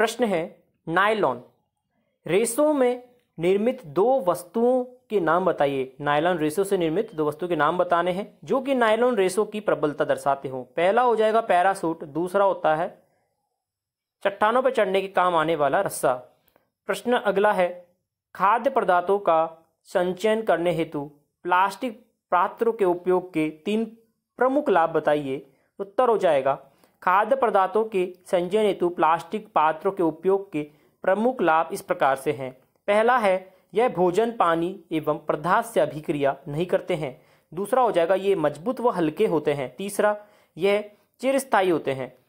प्रश्न है नायलॉन रेसों में निर्मित दो वस्तुओं के नाम बताइए नायलॉन रेसों से निर्मित दो वस्तुओं के नाम बताने हैं जो कि नायलॉन रेसों की प्रबलता दर्शाते हों पहला हो जाएगा पैरासूट दूसरा होता है चट्टानों पर चढ़ने के काम आने वाला रस्सा प्रश्न अगला है खाद्य पदार्थों का संचयन करने हेतु प्लास्टिक पात्रों के उपयोग के तीन प्रमुख लाभ बताइए उत्तर हो जाएगा खाद्य पदार्थों के संजय हेतु प्लास्टिक पात्रों के उपयोग के प्रमुख लाभ इस प्रकार से हैं पहला है यह भोजन पानी एवं पदार्थ से अभिक्रिया नहीं करते हैं दूसरा हो जाएगा ये मजबूत व हल्के होते हैं तीसरा यह चिरस्थायी होते हैं